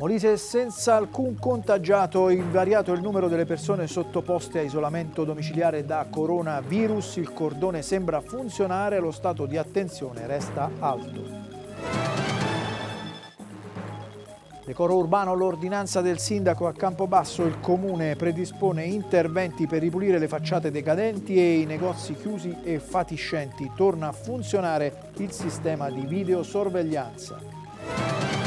Molise senza alcun contagiato, invariato il numero delle persone sottoposte a isolamento domiciliare da coronavirus, il cordone sembra funzionare, lo stato di attenzione resta alto. Decoro urbano, l'ordinanza del sindaco a Campobasso, il comune predispone interventi per ripulire le facciate decadenti e i negozi chiusi e fatiscenti. Torna a funzionare il sistema di videosorveglianza.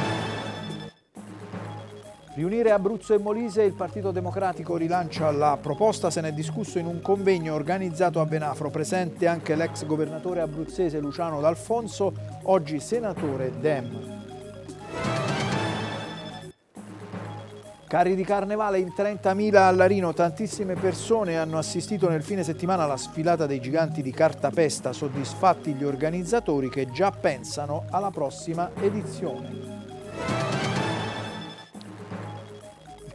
Riunire Abruzzo e Molise, il Partito Democratico rilancia la proposta, se ne è discusso in un convegno organizzato a Benafro, presente anche l'ex governatore abruzzese Luciano D'Alfonso, oggi senatore Dem. Carri di carnevale in 30.000 a Larino, tantissime persone hanno assistito nel fine settimana alla sfilata dei giganti di cartapesta, soddisfatti gli organizzatori che già pensano alla prossima edizione.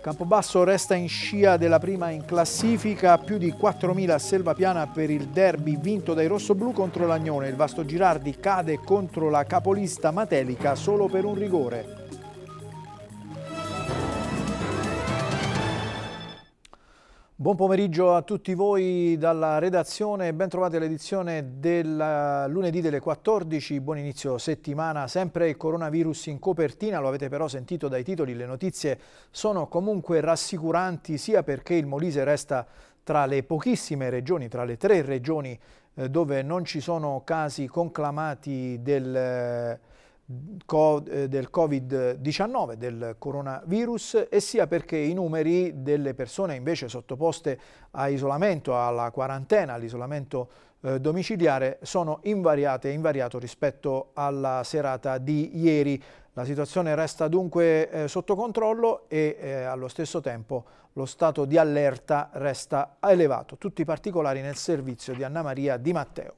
Campobasso resta in scia della prima in classifica, più di 4.000 a Selvapiana per il derby vinto dai rossoblù contro l'Agnone. Il Vasto Girardi cade contro la capolista Matelica solo per un rigore. Buon pomeriggio a tutti voi dalla redazione, ben trovati all'edizione del eh, lunedì delle 14, buon inizio settimana, sempre il coronavirus in copertina, lo avete però sentito dai titoli, le notizie sono comunque rassicuranti sia perché il Molise resta tra le pochissime regioni, tra le tre regioni eh, dove non ci sono casi conclamati del eh, eh, del Covid-19, del coronavirus, e sia perché i numeri delle persone invece sottoposte a isolamento, alla quarantena, all'isolamento eh, domiciliare sono invariate e invariato rispetto alla serata di ieri. La situazione resta dunque eh, sotto controllo e eh, allo stesso tempo lo stato di allerta resta elevato. Tutti i particolari nel servizio di Anna Maria Di Matteo.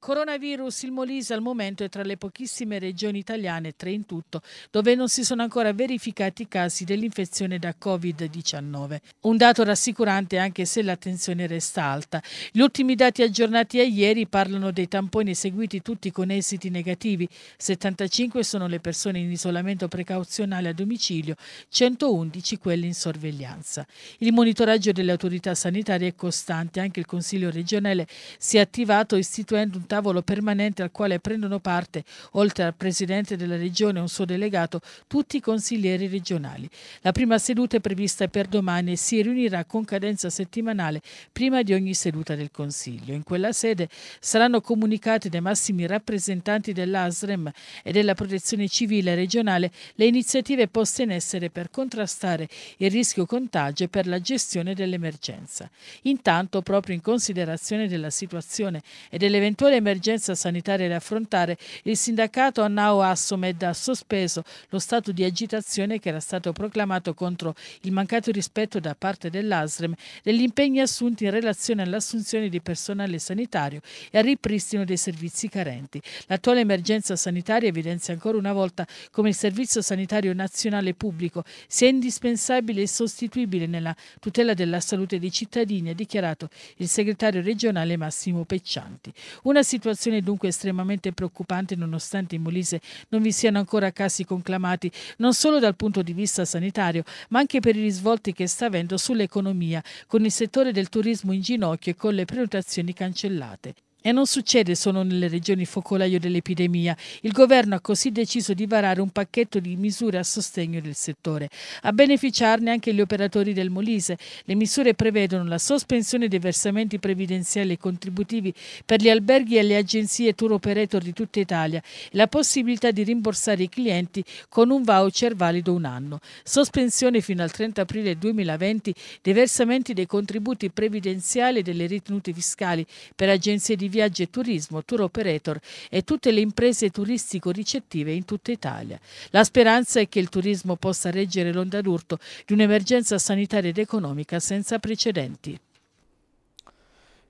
Coronavirus, il Molise al momento è tra le pochissime regioni italiane, tre in tutto, dove non si sono ancora verificati casi dell'infezione da Covid-19. Un dato rassicurante anche se l'attenzione resta alta. Gli ultimi dati aggiornati a ieri parlano dei tamponi eseguiti tutti con esiti negativi. 75 sono le persone in isolamento precauzionale a domicilio, 111 quelle in sorveglianza. Il monitoraggio delle autorità sanitarie è costante, anche il Consiglio regionale si è attivato istituendo un tavolo permanente al quale prendono parte, oltre al presidente della regione e un suo delegato, tutti i consiglieri regionali. La prima seduta è prevista per domani e si riunirà con cadenza settimanale prima di ogni seduta del Consiglio. In quella sede saranno comunicati dai massimi rappresentanti dell'ASREM e della Protezione Civile regionale le iniziative poste in essere per contrastare il rischio contagio e per la gestione dell'emergenza. Intanto, proprio in considerazione della situazione e dell'eventuale emergenza sanitaria da affrontare, il sindacato a Nao Assomed ha sospeso lo stato di agitazione che era stato proclamato contro il mancato rispetto da parte dell'ASREM degli impegni assunti in relazione all'assunzione di personale sanitario e al ripristino dei servizi carenti. L'attuale emergenza sanitaria evidenzia ancora una volta come il Servizio Sanitario Nazionale Pubblico sia indispensabile e sostituibile nella tutela della salute dei cittadini, ha dichiarato il segretario regionale Massimo Peccianti. Una situazione dunque estremamente preoccupante nonostante in Molise non vi siano ancora casi conclamati, non solo dal punto di vista sanitario, ma anche per i risvolti che sta avendo sull'economia, con il settore del turismo in ginocchio e con le prenotazioni cancellate. E non succede solo nelle regioni focolaio dell'epidemia. Il governo ha così deciso di varare un pacchetto di misure a sostegno del settore. A beneficiarne anche gli operatori del Molise. Le misure prevedono la sospensione dei versamenti previdenziali e contributivi per gli alberghi e le agenzie tour operator di tutta Italia e la possibilità di rimborsare i clienti con un voucher valido un anno. Sospensione fino al 30 aprile 2020 dei versamenti dei contributi previdenziali e delle ritenute fiscali per agenzie di viaggio Viaggi e Turismo, Tour Operator e tutte le imprese turistico-ricettive in tutta Italia. La speranza è che il turismo possa reggere l'onda d'urto di un'emergenza sanitaria ed economica senza precedenti.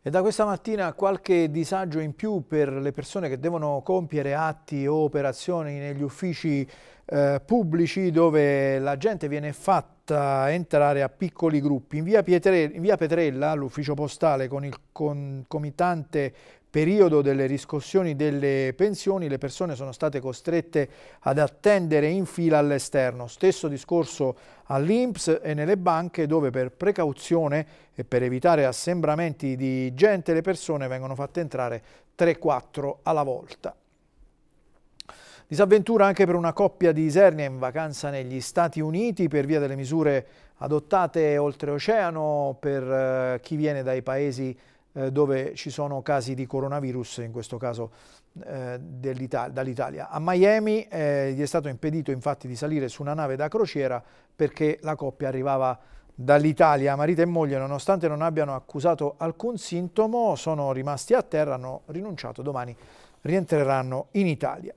E da questa mattina qualche disagio in più per le persone che devono compiere atti o operazioni negli uffici eh, pubblici dove la gente viene fatta entrare a piccoli gruppi. In via, Pietre, in via Petrella, l'ufficio postale con il con, comitante periodo delle riscossioni delle pensioni le persone sono state costrette ad attendere in fila all'esterno. Stesso discorso all'Inps e nelle banche dove per precauzione e per evitare assembramenti di gente le persone vengono fatte entrare 3-4 alla volta. Disavventura anche per una coppia di Isernia in vacanza negli Stati Uniti per via delle misure adottate oltreoceano per eh, chi viene dai paesi eh, dove ci sono casi di coronavirus, in questo caso eh, dall'Italia. A Miami eh, gli è stato impedito infatti di salire su una nave da crociera perché la coppia arrivava dall'Italia, marito e moglie, nonostante non abbiano accusato alcun sintomo, sono rimasti a terra, hanno rinunciato, domani rientreranno in Italia.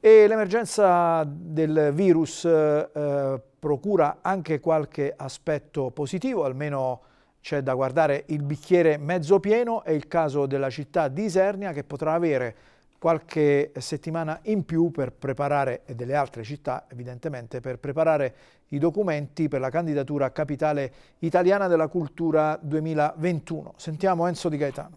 E l'emergenza del virus eh, procura anche qualche aspetto positivo, almeno c'è da guardare il bicchiere mezzo pieno è il caso della città di Isernia che potrà avere qualche settimana in più per preparare, e delle altre città evidentemente, per preparare i documenti per la candidatura a capitale italiana della cultura 2021. Sentiamo Enzo Di Gaetano.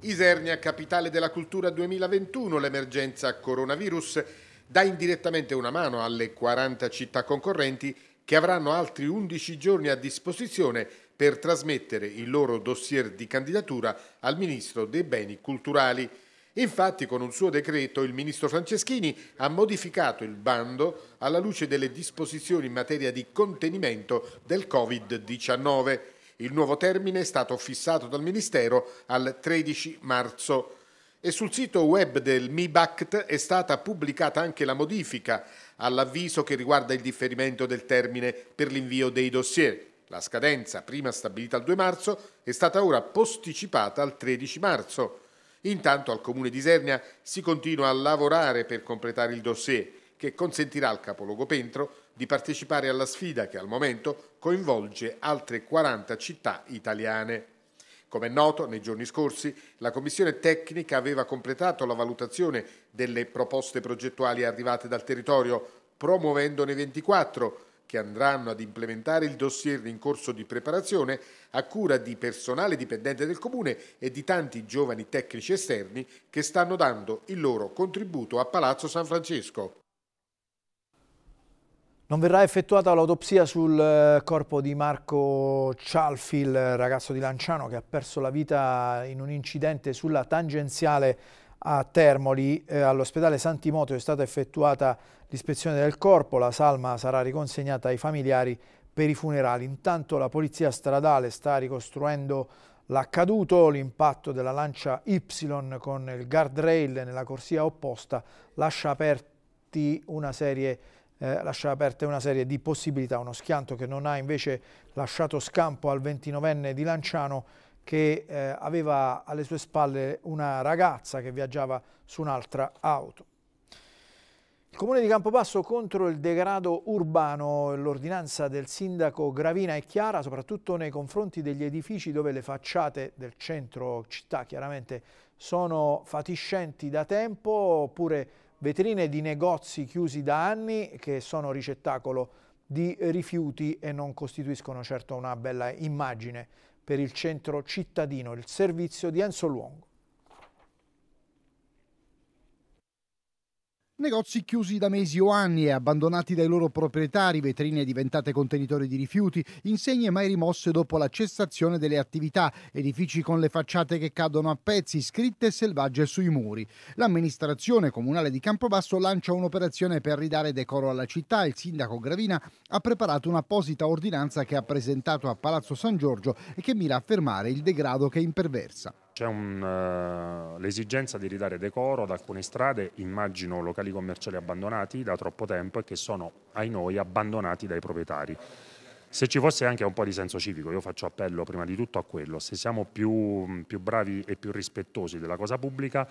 Isernia, capitale della cultura 2021, l'emergenza coronavirus dà indirettamente una mano alle 40 città concorrenti che avranno altri 11 giorni a disposizione per trasmettere il loro dossier di candidatura al Ministro dei Beni Culturali. Infatti, con un suo decreto, il ministro Franceschini ha modificato il bando alla luce delle disposizioni in materia di contenimento del Covid-19. Il nuovo termine è stato fissato dal Ministero al 13 marzo. E sul sito web del MIBACT è stata pubblicata anche la modifica all'avviso che riguarda il differimento del termine per l'invio dei dossier. La scadenza, prima stabilita il 2 marzo, è stata ora posticipata al 13 marzo. Intanto al Comune di Isernia si continua a lavorare per completare il dossier che consentirà al capoluogo Pentro di partecipare alla sfida che al momento coinvolge altre 40 città italiane. Come è noto, nei giorni scorsi la Commissione tecnica aveva completato la valutazione delle proposte progettuali arrivate dal territorio, promuovendone 24 che andranno ad implementare il dossier in corso di preparazione a cura di personale dipendente del Comune e di tanti giovani tecnici esterni che stanno dando il loro contributo a Palazzo San Francesco. Non verrà effettuata l'autopsia sul eh, corpo di Marco Cialfi, il ragazzo di Lanciano che ha perso la vita in un incidente sulla tangenziale a Termoli. Eh, All'ospedale Santimoto è stata effettuata l'ispezione del corpo, la salma sarà riconsegnata ai familiari per i funerali. Intanto la polizia stradale sta ricostruendo l'accaduto, l'impatto della lancia Y con il guardrail nella corsia opposta lascia aperti una serie di eh, lascia aperte una serie di possibilità, uno schianto che non ha invece lasciato scampo al 29enne di Lanciano che eh, aveva alle sue spalle una ragazza che viaggiava su un'altra auto. Il comune di Campobasso contro il degrado urbano, l'ordinanza del sindaco Gravina è chiara soprattutto nei confronti degli edifici dove le facciate del centro città chiaramente sono fatiscenti da tempo oppure vetrine di negozi chiusi da anni che sono ricettacolo di rifiuti e non costituiscono certo una bella immagine per il centro cittadino, il servizio di Enzo Luongo. Negozi chiusi da mesi o anni e abbandonati dai loro proprietari, vetrine diventate contenitori di rifiuti, insegne mai rimosse dopo la cessazione delle attività, edifici con le facciate che cadono a pezzi, scritte selvagge sui muri. L'amministrazione comunale di Campobasso lancia un'operazione per ridare decoro alla città. Il sindaco Gravina ha preparato un'apposita ordinanza che ha presentato a Palazzo San Giorgio e che mira a fermare il degrado che imperversa. C'è uh, l'esigenza di ridare decoro ad alcune strade, immagino locali commerciali abbandonati da troppo tempo e che sono, ai noi, abbandonati dai proprietari. Se ci fosse anche un po' di senso civico, io faccio appello prima di tutto a quello, se siamo più, più bravi e più rispettosi della cosa pubblica,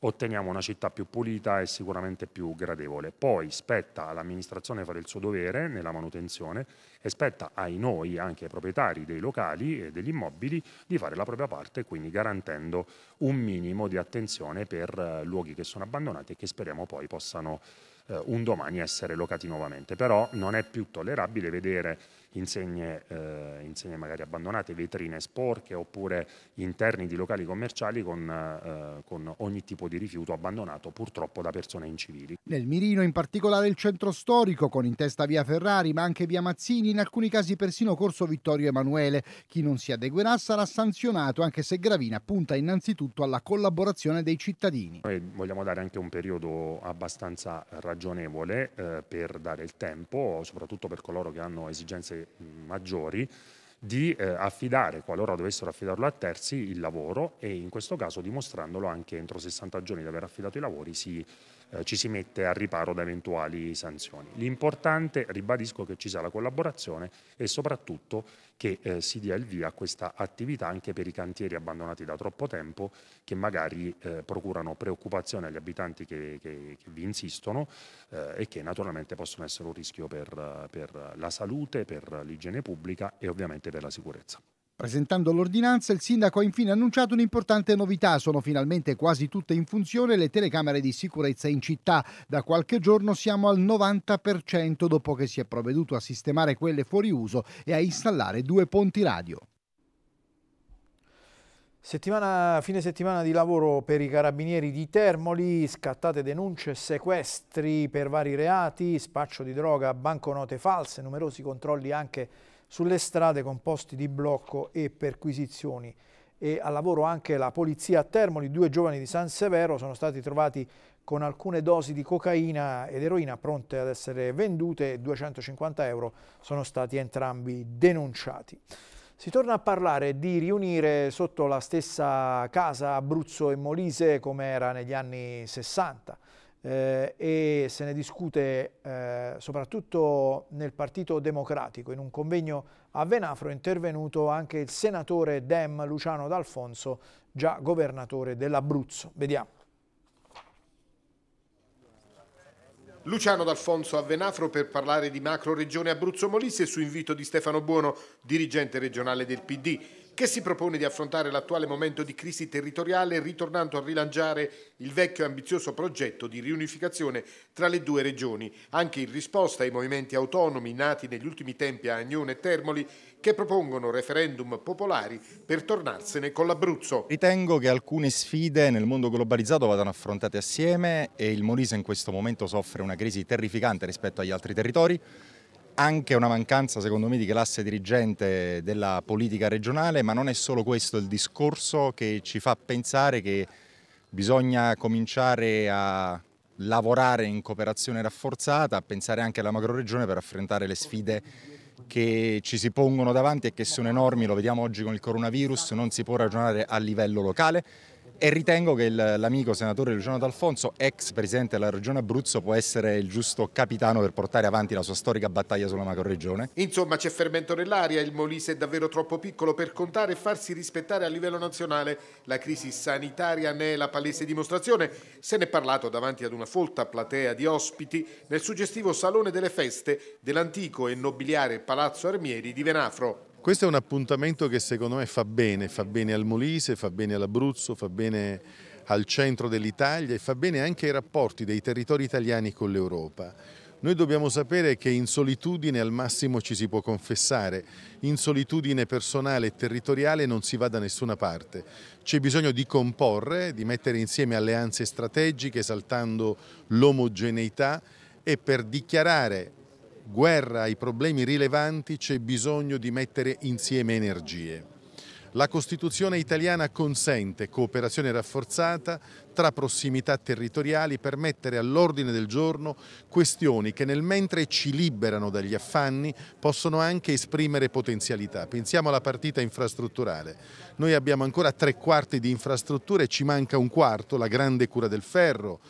otteniamo una città più pulita e sicuramente più gradevole. Poi spetta all'amministrazione fare il suo dovere nella manutenzione e spetta ai noi, anche ai proprietari dei locali e degli immobili, di fare la propria parte, quindi garantendo un minimo di attenzione per eh, luoghi che sono abbandonati e che speriamo poi possano eh, un domani essere locati nuovamente. Però non è più tollerabile vedere insegne, eh, insegne magari abbandonate, vetrine sporche oppure interni di locali commerciali con, eh, con, ogni tipo di rifiuto abbandonato purtroppo da persone incivili. Nel mirino in particolare il centro storico con in testa via Ferrari ma anche via Mazzini in alcuni casi persino Corso Vittorio Emanuele. Chi non si adeguerà sarà sanzionato, anche se Gravina punta innanzitutto alla collaborazione dei cittadini. Noi vogliamo dare anche un periodo abbastanza ragionevole eh, per dare il tempo, soprattutto per coloro che hanno esigenze maggiori di eh, affidare, qualora dovessero affidarlo a terzi, il lavoro e in questo caso dimostrandolo anche entro 60 giorni di aver affidato i lavori si eh, ci si mette al riparo da eventuali sanzioni. L'importante, ribadisco, che ci sia la collaborazione e soprattutto che eh, si dia il via a questa attività anche per i cantieri abbandonati da troppo tempo che magari eh, procurano preoccupazione agli abitanti che, che, che vi insistono eh, e che naturalmente possono essere un rischio per, per la salute, per l'igiene pubblica e ovviamente per la sicurezza. Presentando l'ordinanza, il sindaco ha infine annunciato un'importante novità. Sono finalmente quasi tutte in funzione le telecamere di sicurezza in città. Da qualche giorno siamo al 90% dopo che si è provveduto a sistemare quelle fuori uso e a installare due ponti radio. Settimana, fine settimana di lavoro per i carabinieri di Termoli, scattate denunce, sequestri per vari reati, spaccio di droga, banconote false, numerosi controlli anche sulle strade con posti di blocco e perquisizioni. E a lavoro anche la polizia a Termoli, due giovani di San Severo sono stati trovati con alcune dosi di cocaina ed eroina pronte ad essere vendute, 250 euro sono stati entrambi denunciati. Si torna a parlare di riunire sotto la stessa casa Abruzzo e Molise come era negli anni 60 eh, e se ne discute eh, soprattutto nel Partito Democratico. In un convegno a Venafro è intervenuto anche il senatore Dem Luciano D'Alfonso, già governatore dell'Abruzzo. Vediamo. Luciano D'Alfonso a Venafro per parlare di macro regione Abruzzo-Molise su invito di Stefano Buono, dirigente regionale del PD che si propone di affrontare l'attuale momento di crisi territoriale ritornando a rilanciare il vecchio e ambizioso progetto di riunificazione tra le due regioni, anche in risposta ai movimenti autonomi nati negli ultimi tempi a Agnone e Termoli che propongono referendum popolari per tornarsene con l'Abruzzo. Ritengo che alcune sfide nel mondo globalizzato vadano affrontate assieme e il Molise in questo momento soffre una crisi terrificante rispetto agli altri territori anche una mancanza secondo me di classe dirigente della politica regionale, ma non è solo questo il discorso che ci fa pensare che bisogna cominciare a lavorare in cooperazione rafforzata, a pensare anche alla macroregione per affrontare le sfide che ci si pongono davanti e che sono enormi, lo vediamo oggi con il coronavirus, non si può ragionare a livello locale, e ritengo che l'amico senatore Luciano D'Alfonso, ex presidente della regione Abruzzo, può essere il giusto capitano per portare avanti la sua storica battaglia sulla macroregione. Insomma c'è fermento nell'aria, il Molise è davvero troppo piccolo per contare e farsi rispettare a livello nazionale. La crisi sanitaria ne è la palese dimostrazione. Se ne è parlato davanti ad una folta platea di ospiti nel suggestivo Salone delle Feste dell'antico e nobiliare Palazzo Armieri di Venafro. Questo è un appuntamento che secondo me fa bene, fa bene al Molise, fa bene all'Abruzzo, fa bene al centro dell'Italia e fa bene anche ai rapporti dei territori italiani con l'Europa. Noi dobbiamo sapere che in solitudine al massimo ci si può confessare, in solitudine personale e territoriale non si va da nessuna parte. C'è bisogno di comporre, di mettere insieme alleanze strategiche esaltando l'omogeneità e per dichiarare guerra ai problemi rilevanti c'è bisogno di mettere insieme energie. La Costituzione italiana consente cooperazione rafforzata tra prossimità territoriali per mettere all'ordine del giorno questioni che nel mentre ci liberano dagli affanni possono anche esprimere potenzialità. Pensiamo alla partita infrastrutturale. Noi abbiamo ancora tre quarti di infrastrutture, e ci manca un quarto, la grande cura del ferro,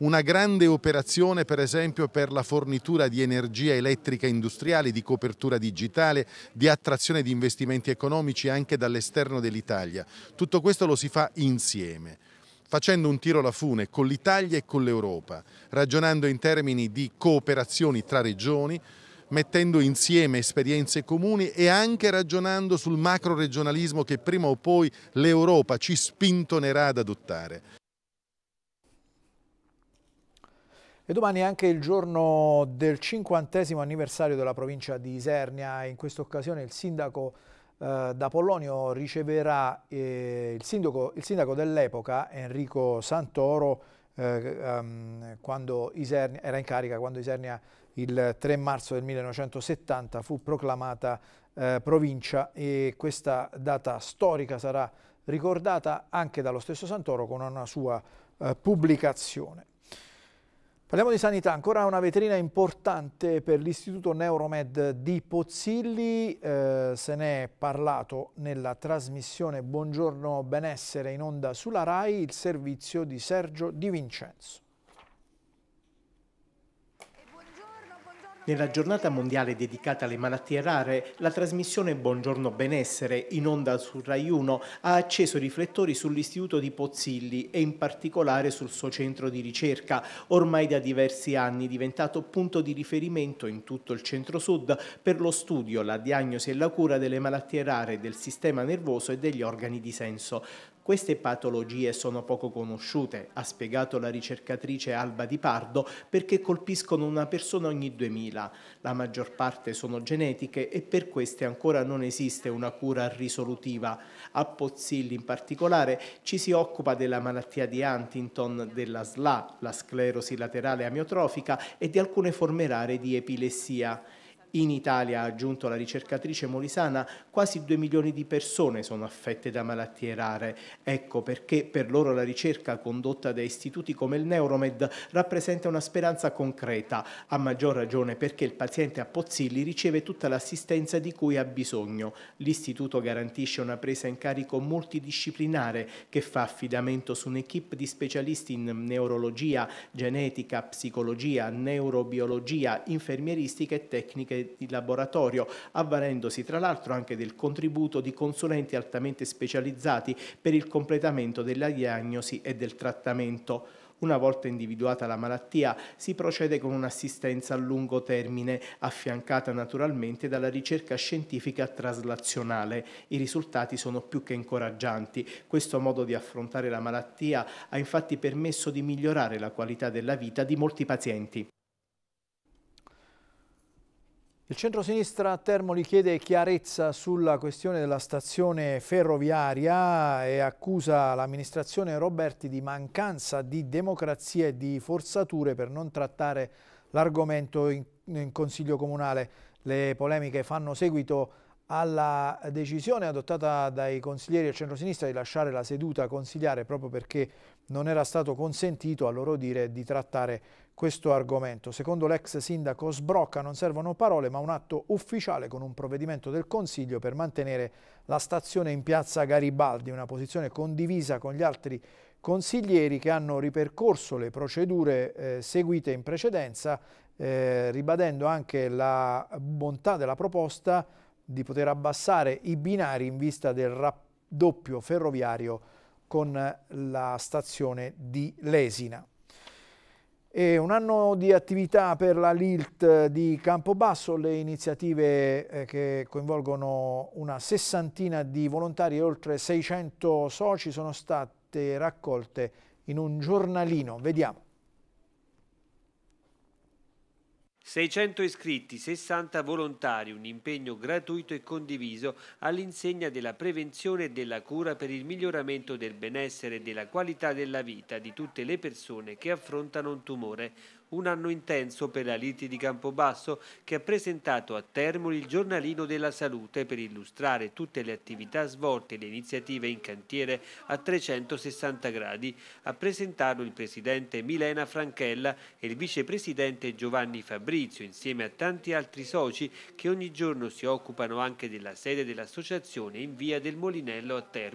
una grande operazione per esempio per la fornitura di energia elettrica industriale, di copertura digitale, di attrazione di investimenti economici anche dall'esterno dell'Italia. Tutto questo lo si fa insieme facendo un tiro alla fune con l'Italia e con l'Europa, ragionando in termini di cooperazioni tra regioni, mettendo insieme esperienze comuni e anche ragionando sul macro regionalismo che prima o poi l'Europa ci spintonerà ad adottare. E domani è anche il giorno del cinquantesimo anniversario della provincia di Isernia. In questa occasione il sindaco eh, da riceverà eh, il sindaco, sindaco dell'epoca, Enrico Santoro, eh, um, quando Isernia, era in carica quando Isernia il 3 marzo del 1970 fu proclamata eh, provincia e questa data storica sarà ricordata anche dallo stesso Santoro con una sua eh, pubblicazione. Parliamo di sanità, ancora una vetrina importante per l'Istituto Neuromed di Pozzilli, eh, se ne è parlato nella trasmissione Buongiorno Benessere in onda sulla RAI, il servizio di Sergio Di Vincenzo. Nella giornata mondiale dedicata alle malattie rare, la trasmissione Buongiorno Benessere, in onda su Rai 1, ha acceso i riflettori sull'istituto di Pozzilli e in particolare sul suo centro di ricerca, ormai da diversi anni diventato punto di riferimento in tutto il centro-sud per lo studio, la diagnosi e la cura delle malattie rare del sistema nervoso e degli organi di senso. Queste patologie sono poco conosciute, ha spiegato la ricercatrice Alba Di Pardo, perché colpiscono una persona ogni 2000. La maggior parte sono genetiche e per queste ancora non esiste una cura risolutiva. A Pozzilli in particolare ci si occupa della malattia di Huntington, della SLA, la sclerosi laterale amiotrofica e di alcune forme rare di epilessia. In Italia, ha aggiunto la ricercatrice Molisana, quasi 2 milioni di persone sono affette da malattie rare. Ecco perché per loro la ricerca condotta da istituti come il Neuromed rappresenta una speranza concreta, a maggior ragione perché il paziente a Pozzilli riceve tutta l'assistenza di cui ha bisogno. L'istituto garantisce una presa in carico multidisciplinare che fa affidamento su un'equipe di specialisti in neurologia, genetica, psicologia, neurobiologia, infermieristica e tecniche di laboratorio, avvalendosi tra l'altro anche del contributo di consulenti altamente specializzati per il completamento della diagnosi e del trattamento. Una volta individuata la malattia, si procede con un'assistenza a lungo termine, affiancata naturalmente dalla ricerca scientifica traslazionale. I risultati sono più che incoraggianti. Questo modo di affrontare la malattia ha infatti permesso di migliorare la qualità della vita di molti pazienti. Il centro-sinistra a Termoli chiede chiarezza sulla questione della stazione ferroviaria e accusa l'amministrazione Roberti di mancanza di democrazia e di forzature per non trattare l'argomento in, in Consiglio Comunale. Le polemiche fanno seguito alla decisione adottata dai consiglieri del centro-sinistra di lasciare la seduta consigliare proprio perché non era stato consentito, a loro dire, di trattare questo argomento. Secondo l'ex sindaco Sbrocca non servono parole ma un atto ufficiale con un provvedimento del Consiglio per mantenere la stazione in piazza Garibaldi, una posizione condivisa con gli altri consiglieri che hanno ripercorso le procedure eh, seguite in precedenza, eh, ribadendo anche la bontà della proposta di poter abbassare i binari in vista del raddoppio ferroviario con la stazione di Lesina. E un anno di attività per la LILT di Campobasso, le iniziative eh, che coinvolgono una sessantina di volontari e oltre 600 soci sono state raccolte in un giornalino. Vediamo. 600 iscritti, 60 volontari, un impegno gratuito e condiviso all'insegna della prevenzione e della cura per il miglioramento del benessere e della qualità della vita di tutte le persone che affrontano un tumore un anno intenso per la liti di Campobasso che ha presentato a Termoli il giornalino della salute per illustrare tutte le attività svolte e le iniziative in cantiere a 360 gradi. A presentarlo il presidente Milena Franchella e il vicepresidente Giovanni Fabrizio insieme a tanti altri soci che ogni giorno si occupano anche della sede dell'associazione in via del Molinello a Termoli.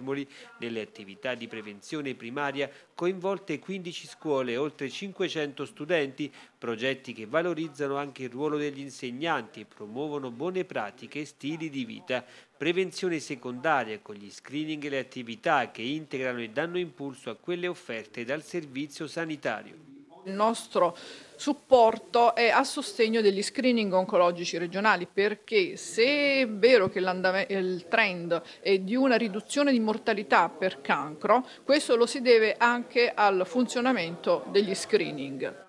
Nelle attività di prevenzione primaria coinvolte 15 scuole e oltre 500 studenti progetti che valorizzano anche il ruolo degli insegnanti e promuovono buone pratiche e stili di vita, prevenzione secondaria con gli screening e le attività che integrano e danno impulso a quelle offerte dal servizio sanitario. Il nostro supporto è a sostegno degli screening oncologici regionali perché se è vero che il trend è di una riduzione di mortalità per cancro, questo lo si deve anche al funzionamento degli screening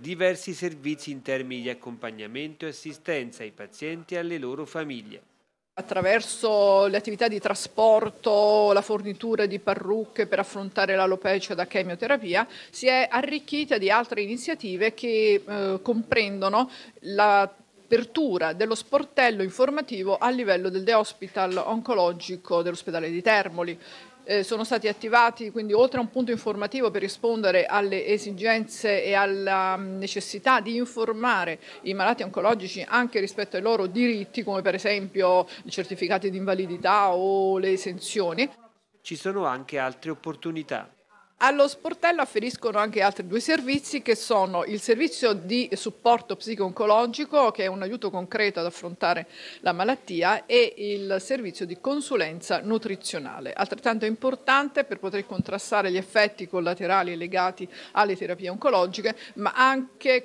diversi servizi in termini di accompagnamento e assistenza ai pazienti e alle loro famiglie. Attraverso le attività di trasporto, la fornitura di parrucche per affrontare l'alopecia da chemioterapia, si è arricchita di altre iniziative che eh, comprendono la l'apertura dello sportello informativo a livello del The hospital oncologico dell'ospedale di Termoli eh, sono stati attivati quindi oltre a un punto informativo per rispondere alle esigenze e alla mm, necessità di informare i malati oncologici anche rispetto ai loro diritti come per esempio i certificati di invalidità o le esenzioni. Ci sono anche altre opportunità. Allo sportello afferiscono anche altri due servizi che sono il servizio di supporto psico-oncologico che è un aiuto concreto ad affrontare la malattia e il servizio di consulenza nutrizionale, altrettanto importante per poter contrastare gli effetti collaterali legati alle terapie oncologiche ma anche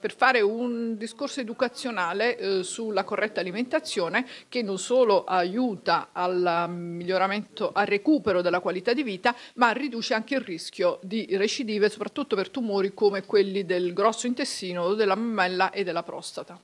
per fare un discorso educazionale eh, sulla corretta alimentazione che non solo aiuta al miglioramento, al recupero della qualità di vita ma riduce anche il rischio rischio di recidive, soprattutto per tumori come quelli del grosso intestino, della mammella e della prostata.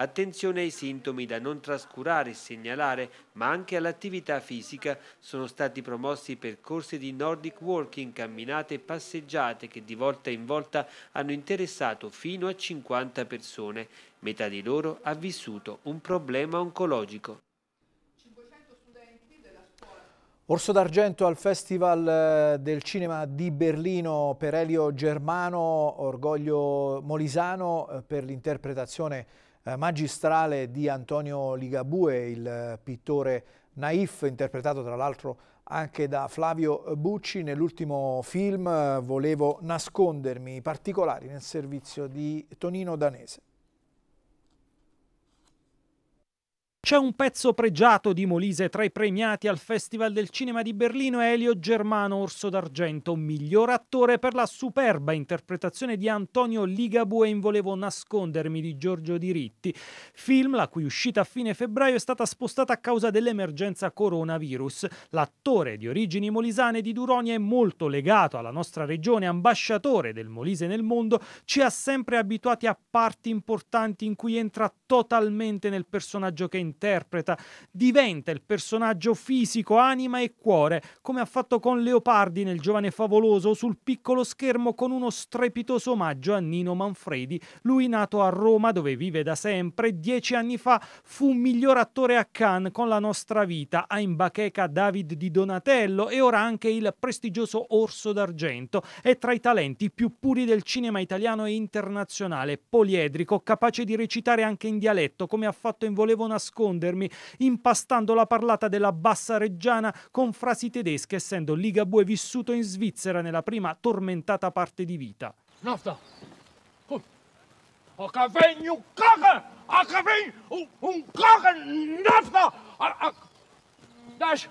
Attenzione ai sintomi da non trascurare e segnalare, ma anche all'attività fisica. Sono stati promossi percorsi di Nordic Walking, camminate e passeggiate che di volta in volta hanno interessato fino a 50 persone. Metà di loro ha vissuto un problema oncologico. Orso d'Argento al Festival eh, del Cinema di Berlino per Elio Germano, Orgoglio Molisano eh, per l'interpretazione eh, magistrale di Antonio Ligabue, il pittore naif, interpretato tra l'altro anche da Flavio Bucci nell'ultimo film Volevo nascondermi, i particolari nel servizio di Tonino Danese. C'è un pezzo pregiato di Molise tra i premiati al Festival del Cinema di Berlino Elio Germano Orso d'Argento, miglior attore per la superba interpretazione di Antonio Ligabue in Volevo nascondermi di Giorgio Diritti, film la cui uscita a fine febbraio è stata spostata a causa dell'emergenza coronavirus. L'attore di origini molisane di Duronia è molto legato alla nostra regione, ambasciatore del Molise nel mondo, ci ha sempre abituati a parti importanti in cui entra totalmente nel personaggio che interpreta, diventa il personaggio fisico, anima e cuore, come ha fatto con Leopardi nel Giovane Favoloso sul piccolo schermo con uno strepitoso omaggio a Nino Manfredi, lui nato a Roma dove vive da sempre, dieci anni fa fu miglior attore a Cannes con La nostra vita, ha in bacheca David di Donatello e ora anche il prestigioso Orso d'Argento. È tra i talenti più puri del cinema italiano e internazionale, poliedrico, capace di recitare anche in dialetto, come ha fatto in Volevo nascondere nascondermi, impastando la parlata della bassa reggiana con frasi tedesche, essendo Ligabue vissuto in Svizzera nella prima tormentata parte di vita. Nafta! Ho cavegno un caca! Ho cavegno un caca! Nafta! Dash!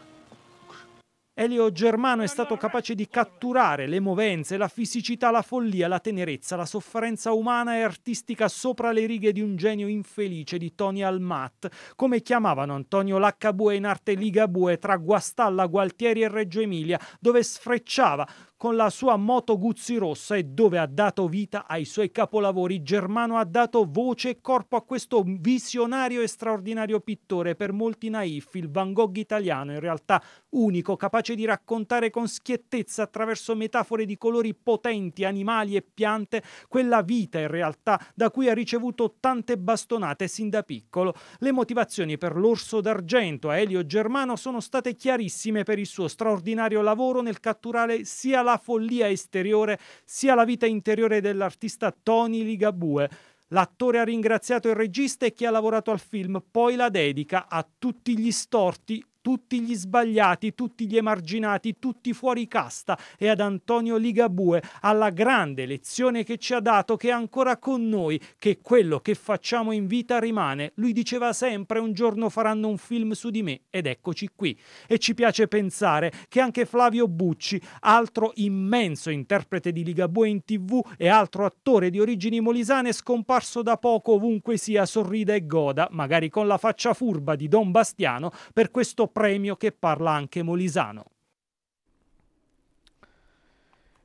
Elio Germano è stato capace di catturare le movenze, la fisicità, la follia, la tenerezza, la sofferenza umana e artistica sopra le righe di un genio infelice di Tony Almat, come chiamavano Antonio Laccabue in arte Ligabue tra Guastalla, Gualtieri e Reggio Emilia, dove sfrecciava con la sua moto Guzzi rossa e dove ha dato vita ai suoi capolavori, Germano ha dato voce e corpo a questo visionario e straordinario pittore, per molti naif, il Van Gogh italiano, in realtà unico, capace di raccontare con schiettezza attraverso metafore di colori potenti, animali e piante, quella vita in realtà da cui ha ricevuto tante bastonate sin da piccolo. Le motivazioni per l'orso d'argento a Elio Germano sono state chiarissime per il suo straordinario lavoro nel catturare sia la la follia esteriore sia la vita interiore dell'artista Tony Ligabue. L'attore ha ringraziato il regista e chi ha lavorato al film, poi la dedica a tutti gli storti tutti gli sbagliati, tutti gli emarginati, tutti fuori casta e ad Antonio Ligabue alla grande lezione che ci ha dato che è ancora con noi, che quello che facciamo in vita rimane. Lui diceva sempre un giorno faranno un film su di me ed eccoci qui. E ci piace pensare che anche Flavio Bucci, altro immenso interprete di Ligabue in tv e altro attore di origini molisane scomparso da poco ovunque sia sorrida e goda, magari con la faccia furba di Don Bastiano, per questo premio che parla anche Molisano.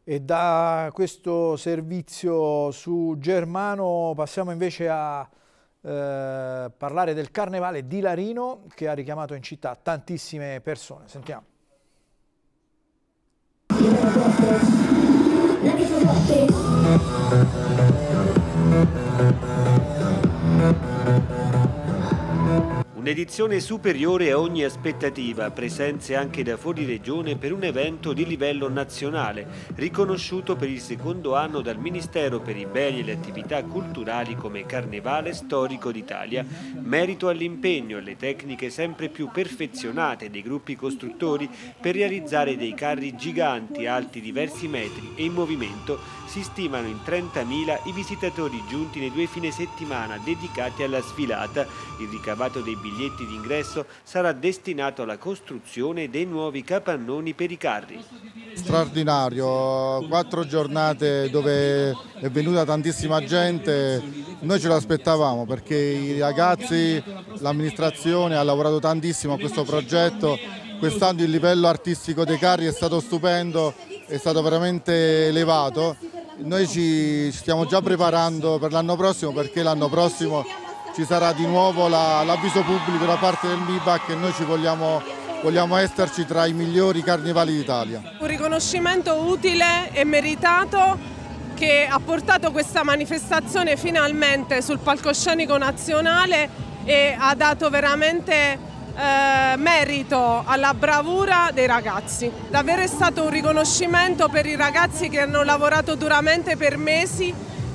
E da questo servizio su Germano passiamo invece a eh, parlare del carnevale di Larino che ha richiamato in città tantissime persone. Sentiamo. Un'edizione superiore a ogni aspettativa, presenze anche da fuori regione per un evento di livello nazionale, riconosciuto per il secondo anno dal Ministero per i Beni e le Attività Culturali come Carnevale Storico d'Italia, merito all'impegno e alle tecniche sempre più perfezionate dei gruppi costruttori per realizzare dei carri giganti alti diversi metri e in movimento si stimano in 30.000 i visitatori giunti nei due fine settimana dedicati alla sfilata, il ricavato dei biglietti biglietti d'ingresso sarà destinato alla costruzione dei nuovi capannoni per i carri. Straordinario, quattro giornate dove è venuta tantissima gente, noi ce l'aspettavamo perché i ragazzi, l'amministrazione ha lavorato tantissimo a questo progetto, quest'anno il livello artistico dei carri è stato stupendo, è stato veramente elevato noi ci stiamo già preparando per l'anno prossimo perché l'anno prossimo ci sarà di nuovo l'avviso la, pubblico da parte del MIBAC e noi ci vogliamo, vogliamo esterci tra i migliori carnevali d'Italia. Un riconoscimento utile e meritato che ha portato questa manifestazione finalmente sul palcoscenico nazionale e ha dato veramente eh, merito alla bravura dei ragazzi. Davvero è stato un riconoscimento per i ragazzi che hanno lavorato duramente per mesi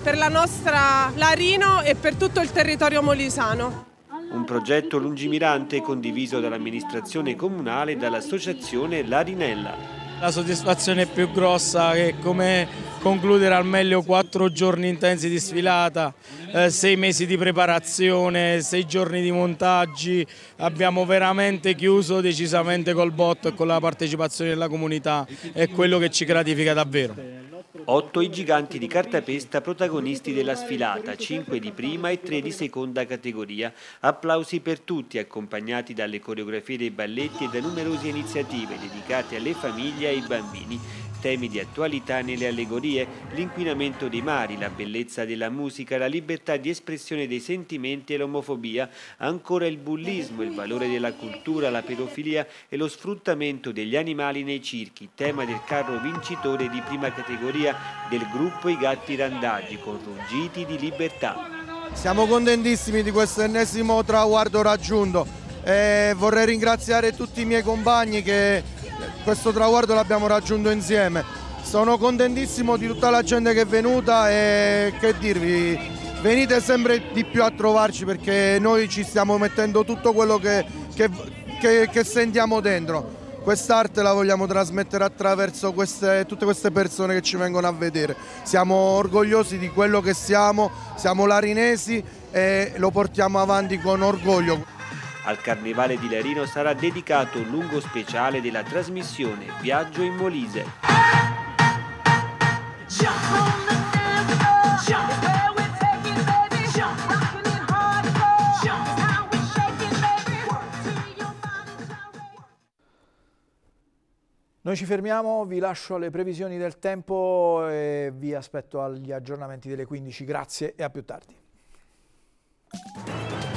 per la nostra Larino e per tutto il territorio molisano. Un progetto lungimirante condiviso dall'amministrazione comunale e dall'associazione Larinella. La soddisfazione più grossa è come concludere al meglio quattro giorni intensi di sfilata, eh, sei mesi di preparazione, sei giorni di montaggi, abbiamo veramente chiuso decisamente col botto e con la partecipazione della comunità, è quello che ci gratifica davvero. 8 i giganti di cartapesta protagonisti della sfilata, 5 di prima e 3 di seconda categoria. Applausi per tutti, accompagnati dalle coreografie dei balletti e da numerose iniziative dedicate alle famiglie e ai bambini. Temi di attualità nelle allegorie, l'inquinamento dei mari, la bellezza della musica, la libertà di espressione dei sentimenti e l'omofobia, ancora il bullismo, il valore della cultura, la pedofilia e lo sfruttamento degli animali nei circhi, tema del carro vincitore di prima categoria del gruppo I Gatti Randaggi con Ruggiti di Libertà. Siamo contentissimi di questo ennesimo traguardo raggiunto e eh, vorrei ringraziare tutti i miei compagni che questo traguardo l'abbiamo raggiunto insieme. Sono contentissimo di tutta la gente che è venuta e che dirvi, venite sempre di più a trovarci perché noi ci stiamo mettendo tutto quello che, che, che, che sentiamo dentro. Quest'arte la vogliamo trasmettere attraverso queste, tutte queste persone che ci vengono a vedere. Siamo orgogliosi di quello che siamo, siamo larinesi e lo portiamo avanti con orgoglio. Al Carnevale di Larino sarà dedicato un lungo speciale della trasmissione Viaggio in Molise. Noi ci fermiamo, vi lascio alle previsioni del tempo e vi aspetto agli aggiornamenti delle 15. Grazie e a più tardi.